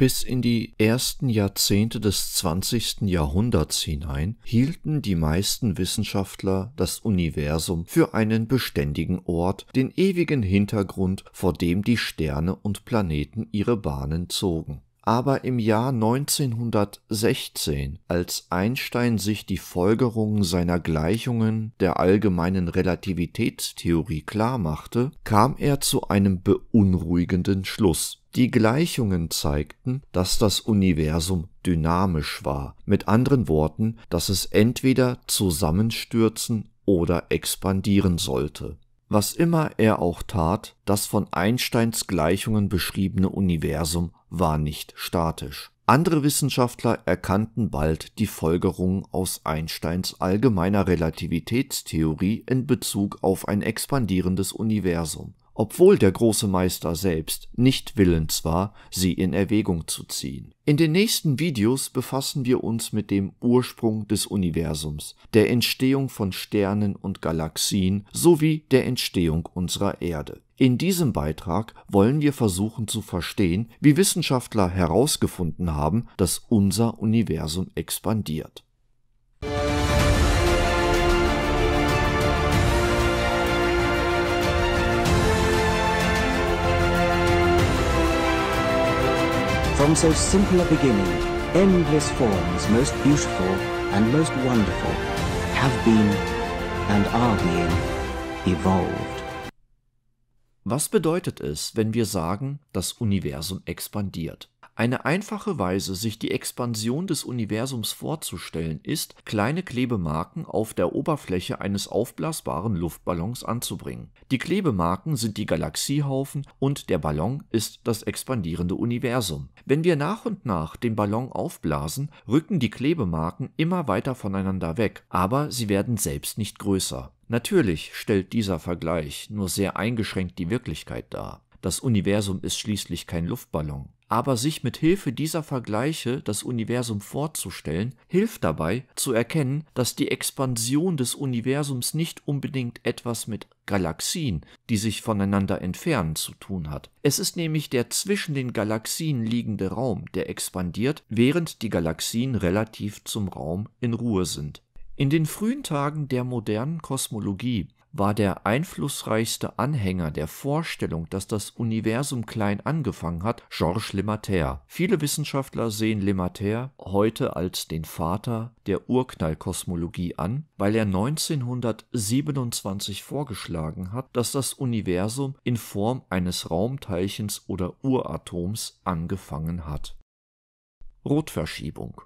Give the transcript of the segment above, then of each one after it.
Bis in die ersten Jahrzehnte des 20. Jahrhunderts hinein hielten die meisten Wissenschaftler das Universum für einen beständigen Ort, den ewigen Hintergrund, vor dem die Sterne und Planeten ihre Bahnen zogen. Aber im Jahr 1916, als Einstein sich die Folgerungen seiner Gleichungen der allgemeinen Relativitätstheorie klarmachte, kam er zu einem beunruhigenden Schluss. Die Gleichungen zeigten, dass das Universum dynamisch war, mit anderen Worten, dass es entweder zusammenstürzen oder expandieren sollte. Was immer er auch tat, das von Einsteins Gleichungen beschriebene Universum war nicht statisch. Andere Wissenschaftler erkannten bald die Folgerungen aus Einsteins allgemeiner Relativitätstheorie in Bezug auf ein expandierendes Universum obwohl der große Meister selbst nicht willens war, sie in Erwägung zu ziehen. In den nächsten Videos befassen wir uns mit dem Ursprung des Universums, der Entstehung von Sternen und Galaxien sowie der Entstehung unserer Erde. In diesem Beitrag wollen wir versuchen zu verstehen, wie Wissenschaftler herausgefunden haben, dass unser Universum expandiert. From so simple a beginning, endless forms most beautiful and most wonderful have been and are being evolved. Was bedeutet es, wenn wir sagen, das Universum expandiert? Eine einfache Weise, sich die Expansion des Universums vorzustellen, ist, kleine Klebemarken auf der Oberfläche eines aufblasbaren Luftballons anzubringen. Die Klebemarken sind die Galaxiehaufen und der Ballon ist das expandierende Universum. Wenn wir nach und nach den Ballon aufblasen, rücken die Klebemarken immer weiter voneinander weg, aber sie werden selbst nicht größer. Natürlich stellt dieser Vergleich nur sehr eingeschränkt die Wirklichkeit dar. Das Universum ist schließlich kein Luftballon aber sich mit Hilfe dieser Vergleiche das Universum vorzustellen, hilft dabei zu erkennen, dass die Expansion des Universums nicht unbedingt etwas mit Galaxien, die sich voneinander entfernen, zu tun hat. Es ist nämlich der zwischen den Galaxien liegende Raum, der expandiert, während die Galaxien relativ zum Raum in Ruhe sind. In den frühen Tagen der modernen Kosmologie war der einflussreichste Anhänger der Vorstellung, dass das Universum klein angefangen hat, Georges Lemaitre. Viele Wissenschaftler sehen Lemaitre heute als den Vater der Urknallkosmologie an, weil er 1927 vorgeschlagen hat, dass das Universum in Form eines Raumteilchens oder Uratoms angefangen hat. Rotverschiebung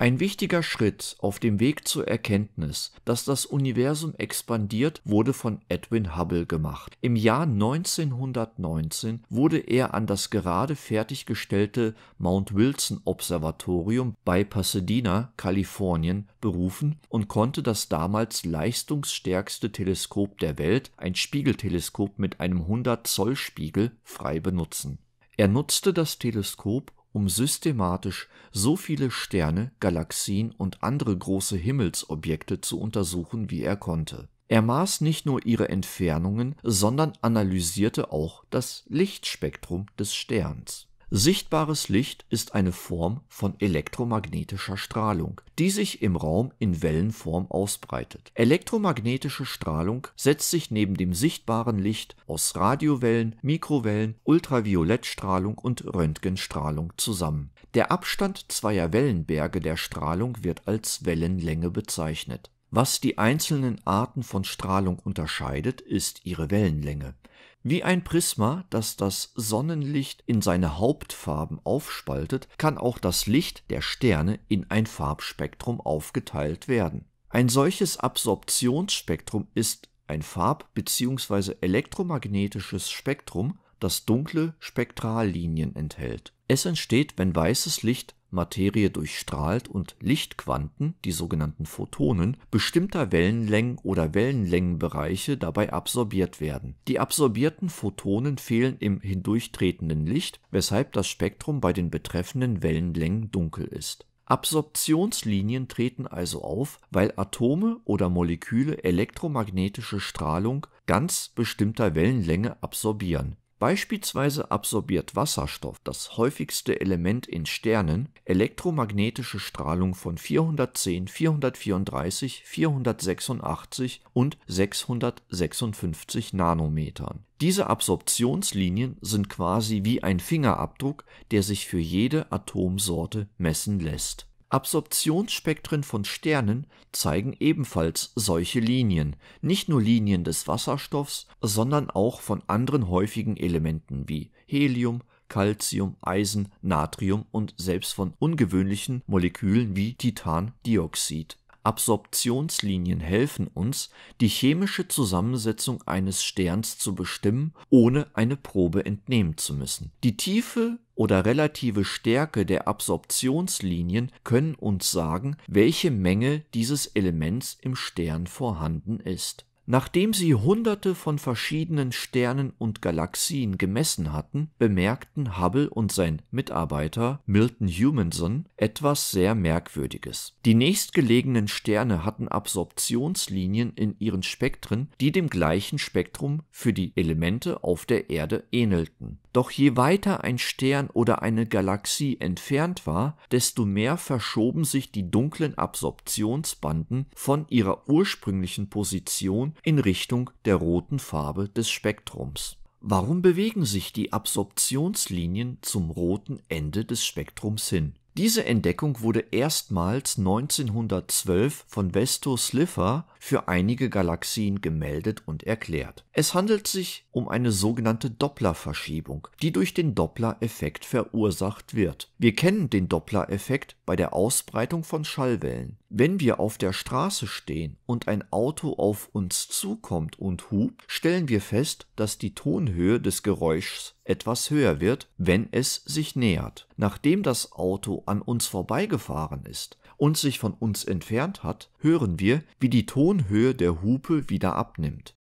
ein wichtiger Schritt auf dem Weg zur Erkenntnis, dass das Universum expandiert, wurde von Edwin Hubble gemacht. Im Jahr 1919 wurde er an das gerade fertiggestellte Mount Wilson Observatorium bei Pasadena, Kalifornien, berufen und konnte das damals leistungsstärkste Teleskop der Welt, ein Spiegelteleskop mit einem 100 Zoll Spiegel, frei benutzen. Er nutzte das Teleskop, um systematisch so viele Sterne, Galaxien und andere große Himmelsobjekte zu untersuchen, wie er konnte. Er maß nicht nur ihre Entfernungen, sondern analysierte auch das Lichtspektrum des Sterns Sichtbares Licht ist eine Form von elektromagnetischer Strahlung, die sich im Raum in Wellenform ausbreitet. Elektromagnetische Strahlung setzt sich neben dem sichtbaren Licht aus Radiowellen, Mikrowellen, Ultraviolettstrahlung und Röntgenstrahlung zusammen. Der Abstand zweier Wellenberge der Strahlung wird als Wellenlänge bezeichnet. Was die einzelnen Arten von Strahlung unterscheidet, ist ihre Wellenlänge wie ein Prisma, das das Sonnenlicht in seine Hauptfarben aufspaltet, kann auch das Licht der Sterne in ein Farbspektrum aufgeteilt werden. Ein solches Absorptionsspektrum ist ein farb- bzw. elektromagnetisches Spektrum, das dunkle Spektrallinien enthält. Es entsteht, wenn weißes Licht Materie durchstrahlt und Lichtquanten, die sogenannten Photonen, bestimmter Wellenlängen oder Wellenlängenbereiche dabei absorbiert werden. Die absorbierten Photonen fehlen im hindurchtretenden Licht, weshalb das Spektrum bei den betreffenden Wellenlängen dunkel ist. Absorptionslinien treten also auf, weil Atome oder Moleküle elektromagnetische Strahlung ganz bestimmter Wellenlänge absorbieren Beispielsweise absorbiert Wasserstoff, das häufigste Element in Sternen, elektromagnetische Strahlung von 410, 434, 486 und 656 Nanometern. Diese Absorptionslinien sind quasi wie ein Fingerabdruck, der sich für jede Atomsorte messen lässt Absorptionsspektren von Sternen zeigen ebenfalls solche Linien, nicht nur Linien des Wasserstoffs, sondern auch von anderen häufigen Elementen wie Helium, Calcium, Eisen, Natrium und selbst von ungewöhnlichen Molekülen wie Titandioxid. Absorptionslinien helfen uns, die chemische Zusammensetzung eines Sterns zu bestimmen, ohne eine Probe entnehmen zu müssen. Die Tiefe oder relative Stärke der Absorptionslinien können uns sagen, welche Menge dieses Elements im Stern vorhanden ist. Nachdem sie Hunderte von verschiedenen Sternen und Galaxien gemessen hatten, bemerkten Hubble und sein Mitarbeiter Milton Humanson etwas sehr Merkwürdiges. Die nächstgelegenen Sterne hatten Absorptionslinien in ihren Spektren, die dem gleichen Spektrum für die Elemente auf der Erde ähnelten. Doch je weiter ein Stern oder eine Galaxie entfernt war, desto mehr verschoben sich die dunklen Absorptionsbanden von ihrer ursprünglichen Position in Richtung der roten Farbe des Spektrums. Warum bewegen sich die Absorptionslinien zum roten Ende des Spektrums hin? Diese Entdeckung wurde erstmals 1912 von Vesto Slipher für einige Galaxien gemeldet und erklärt. Es handelt sich um eine sogenannte Dopplerverschiebung, die durch den Doppler-Effekt verursacht wird. Wir kennen den Doppler-Effekt bei der Ausbreitung von Schallwellen. Wenn wir auf der Straße stehen und ein Auto auf uns zukommt und hupt, stellen wir fest, dass die Tonhöhe des Geräuschs etwas höher wird, wenn es sich nähert. Nachdem das Auto an uns vorbeigefahren ist, und sich von uns entfernt hat, hören wir, wie die Tonhöhe der Hupe wieder abnimmt.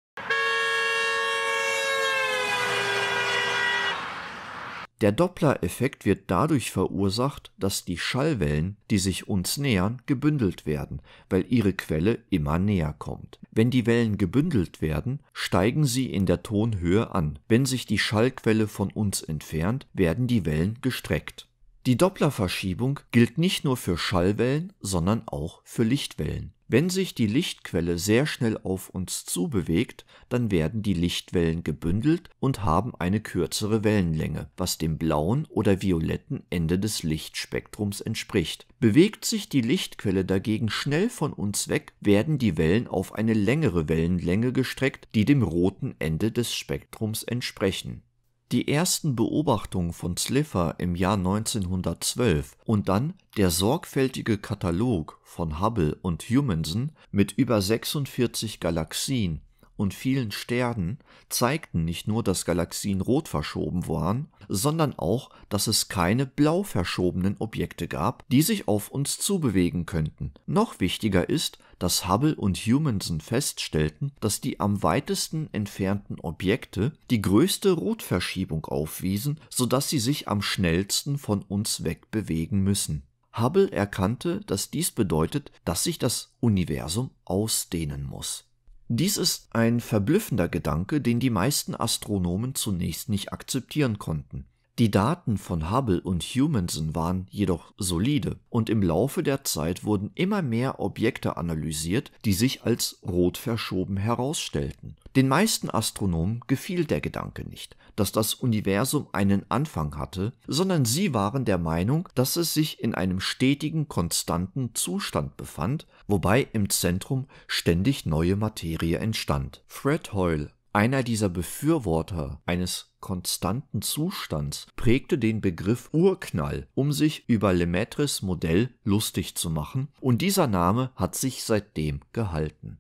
Der Doppler-Effekt wird dadurch verursacht, dass die Schallwellen, die sich uns nähern, gebündelt werden, weil ihre Quelle immer näher kommt. Wenn die Wellen gebündelt werden, steigen sie in der Tonhöhe an. Wenn sich die Schallquelle von uns entfernt, werden die Wellen gestreckt. Die Dopplerverschiebung gilt nicht nur für Schallwellen, sondern auch für Lichtwellen. Wenn sich die Lichtquelle sehr schnell auf uns zubewegt, dann werden die Lichtwellen gebündelt und haben eine kürzere Wellenlänge, was dem blauen oder violetten Ende des Lichtspektrums entspricht. Bewegt sich die Lichtquelle dagegen schnell von uns weg, werden die Wellen auf eine längere Wellenlänge gestreckt, die dem roten Ende des Spektrums entsprechen die ersten Beobachtungen von Slipher im Jahr 1912 und dann der sorgfältige Katalog von Hubble und Humansen mit über 46 Galaxien und vielen Sternen zeigten nicht nur, dass Galaxien rot verschoben waren, sondern auch, dass es keine blau verschobenen Objekte gab, die sich auf uns zubewegen könnten. Noch wichtiger ist, dass Hubble und Humanson feststellten, dass die am weitesten entfernten Objekte die größte Rotverschiebung aufwiesen, sodass sie sich am schnellsten von uns wegbewegen müssen. Hubble erkannte, dass dies bedeutet, dass sich das Universum ausdehnen muss. Dies ist ein verblüffender Gedanke, den die meisten Astronomen zunächst nicht akzeptieren konnten die Daten von Hubble und Humanson waren jedoch solide und im Laufe der Zeit wurden immer mehr Objekte analysiert, die sich als rot verschoben herausstellten. Den meisten Astronomen gefiel der Gedanke nicht, dass das Universum einen Anfang hatte, sondern sie waren der Meinung, dass es sich in einem stetigen, konstanten Zustand befand, wobei im Zentrum ständig neue Materie entstand. Fred Hoyle einer dieser Befürworter eines konstanten Zustands prägte den Begriff Urknall, um sich über Lemaitres Modell lustig zu machen, und dieser Name hat sich seitdem gehalten.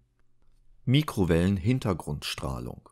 Mikrowellen-Hintergrundstrahlung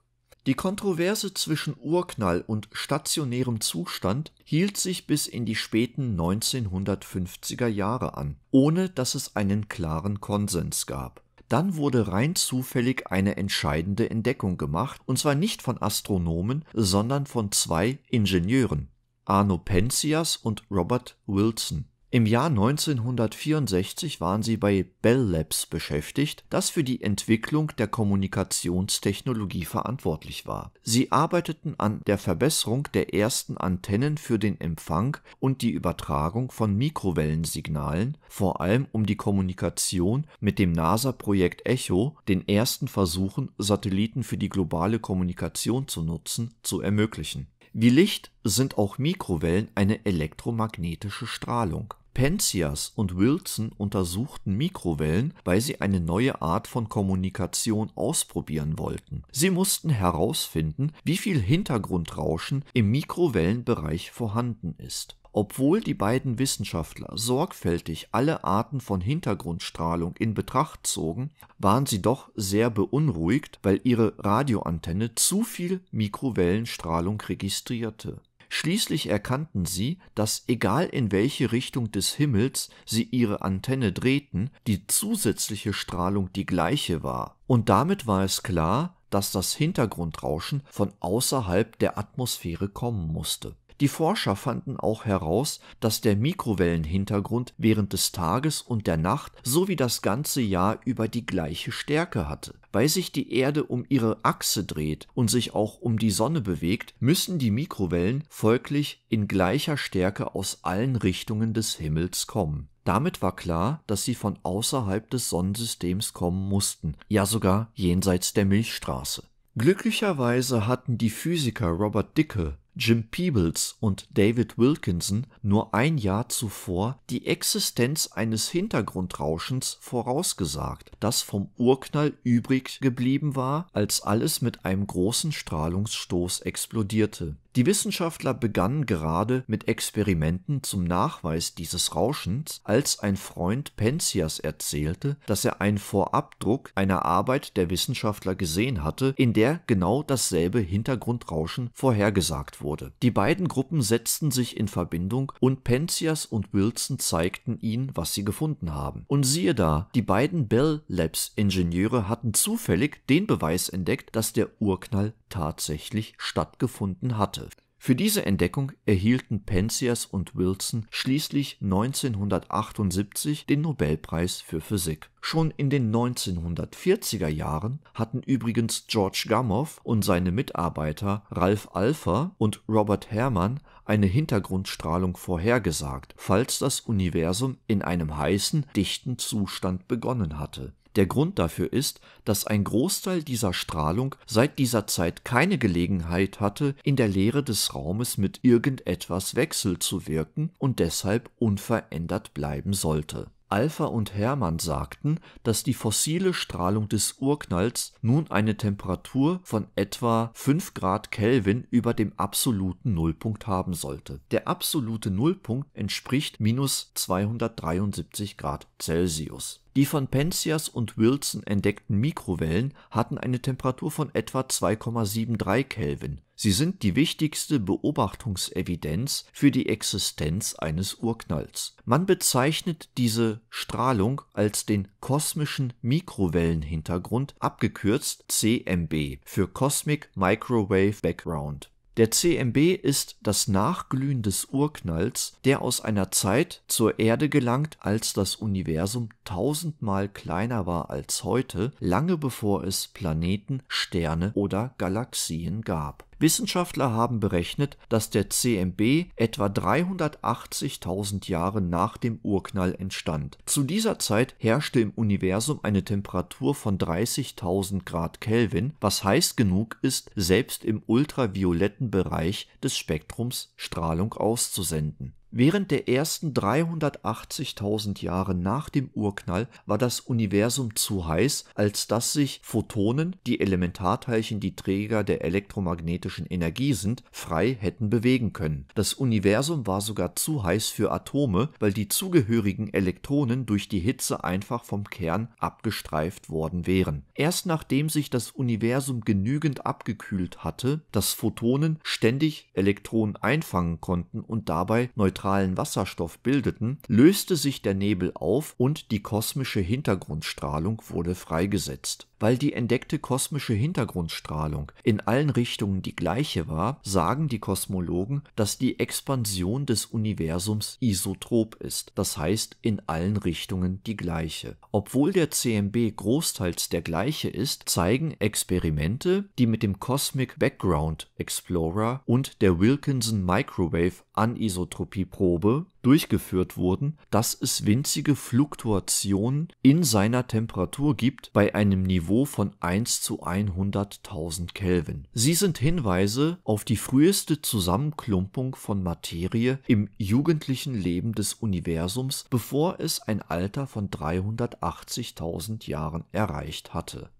Die Kontroverse zwischen Urknall und stationärem Zustand hielt sich bis in die späten 1950er Jahre an, ohne dass es einen klaren Konsens gab dann wurde rein zufällig eine entscheidende Entdeckung gemacht, und zwar nicht von Astronomen, sondern von zwei Ingenieuren, Arno Penzias und Robert Wilson im Jahr 1964 waren sie bei Bell Labs beschäftigt, das für die Entwicklung der Kommunikationstechnologie verantwortlich war. Sie arbeiteten an der Verbesserung der ersten Antennen für den Empfang und die Übertragung von Mikrowellensignalen, vor allem um die Kommunikation mit dem NASA-Projekt Echo, den ersten Versuchen, Satelliten für die globale Kommunikation zu nutzen, zu ermöglichen wie Licht sind auch Mikrowellen eine elektromagnetische Strahlung. Penzias und Wilson untersuchten Mikrowellen, weil sie eine neue Art von Kommunikation ausprobieren wollten. Sie mussten herausfinden, wie viel Hintergrundrauschen im Mikrowellenbereich vorhanden ist obwohl die beiden Wissenschaftler sorgfältig alle Arten von Hintergrundstrahlung in Betracht zogen, waren sie doch sehr beunruhigt, weil ihre Radioantenne zu viel Mikrowellenstrahlung registrierte. Schließlich erkannten sie, dass egal in welche Richtung des Himmels sie ihre Antenne drehten, die zusätzliche Strahlung die gleiche war. Und damit war es klar, dass das Hintergrundrauschen von außerhalb der Atmosphäre kommen musste die Forscher fanden auch heraus, dass der Mikrowellenhintergrund während des Tages und der Nacht sowie das ganze Jahr über die gleiche Stärke hatte. Weil sich die Erde um ihre Achse dreht und sich auch um die Sonne bewegt, müssen die Mikrowellen folglich in gleicher Stärke aus allen Richtungen des Himmels kommen. Damit war klar, dass sie von außerhalb des Sonnensystems kommen mussten, ja sogar jenseits der Milchstraße. Glücklicherweise hatten die Physiker Robert Dicke Jim Peebles und David Wilkinson nur ein Jahr zuvor die Existenz eines Hintergrundrauschens vorausgesagt, das vom Urknall übrig geblieben war, als alles mit einem großen Strahlungsstoß explodierte die Wissenschaftler begannen gerade mit Experimenten zum Nachweis dieses Rauschens, als ein Freund Penzias erzählte, dass er einen Vorabdruck einer Arbeit der Wissenschaftler gesehen hatte, in der genau dasselbe Hintergrundrauschen vorhergesagt wurde. Die beiden Gruppen setzten sich in Verbindung und Penzias und Wilson zeigten ihnen, was sie gefunden haben. Und siehe da, die beiden Bell Labs Ingenieure hatten zufällig den Beweis entdeckt, dass der Urknall tatsächlich stattgefunden hatte. Für diese Entdeckung erhielten Penzias und Wilson schließlich 1978 den Nobelpreis für Physik. Schon in den 1940er Jahren hatten übrigens George Gamow und seine Mitarbeiter Ralph Alpher und Robert Herrmann eine Hintergrundstrahlung vorhergesagt, falls das Universum in einem heißen, dichten Zustand begonnen hatte der Grund dafür ist, dass ein Großteil dieser Strahlung seit dieser Zeit keine Gelegenheit hatte, in der Leere des Raumes mit irgendetwas zu wirken und deshalb unverändert bleiben sollte. Alpha und Hermann sagten, dass die fossile Strahlung des Urknalls nun eine Temperatur von etwa 5 Grad Kelvin über dem absoluten Nullpunkt haben sollte. Der absolute Nullpunkt entspricht minus 273 Grad Celsius die von Penzias und Wilson entdeckten Mikrowellen hatten eine Temperatur von etwa 2,73 Kelvin. Sie sind die wichtigste Beobachtungsevidenz für die Existenz eines Urknalls. Man bezeichnet diese Strahlung als den kosmischen Mikrowellenhintergrund, abgekürzt CMB für Cosmic Microwave Background der CMB ist das Nachglühen des Urknalls, der aus einer Zeit zur Erde gelangt, als das Universum tausendmal kleiner war als heute, lange bevor es Planeten, Sterne oder Galaxien gab Wissenschaftler haben berechnet, dass der CMB etwa 380.000 Jahre nach dem Urknall entstand. Zu dieser Zeit herrschte im Universum eine Temperatur von 30.000 Grad Kelvin, was heiß genug ist, selbst im ultravioletten Bereich des Spektrums Strahlung auszusenden Während der ersten 380.000 Jahre nach dem Urknall war das Universum zu heiß, als dass sich Photonen, die Elementarteilchen, die Träger der elektromagnetischen Energie sind, frei hätten bewegen können. Das Universum war sogar zu heiß für Atome, weil die zugehörigen Elektronen durch die Hitze einfach vom Kern abgestreift worden wären. Erst nachdem sich das Universum genügend abgekühlt hatte, dass Photonen ständig Elektronen einfangen konnten und dabei neutral neutralen Wasserstoff bildeten, löste sich der Nebel auf und die kosmische Hintergrundstrahlung wurde freigesetzt weil die entdeckte kosmische Hintergrundstrahlung in allen Richtungen die gleiche war, sagen die Kosmologen, dass die Expansion des Universums isotrop ist, das heißt in allen Richtungen die gleiche. Obwohl der CMB großteils der gleiche ist, zeigen Experimente, die mit dem Cosmic Background Explorer und der Wilkinson Microwave Anisotropieprobe durchgeführt wurden, dass es winzige Fluktuationen in seiner Temperatur gibt bei einem Niveau von 1 zu 100.000 Kelvin. Sie sind Hinweise auf die früheste Zusammenklumpung von Materie im jugendlichen Leben des Universums, bevor es ein Alter von 380.000 Jahren erreicht hatte.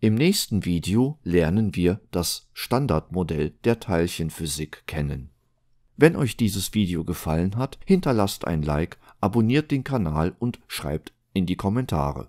Im nächsten Video lernen wir das Standardmodell der Teilchenphysik kennen wenn euch dieses Video gefallen hat, hinterlasst ein Like, abonniert den Kanal und schreibt in die Kommentare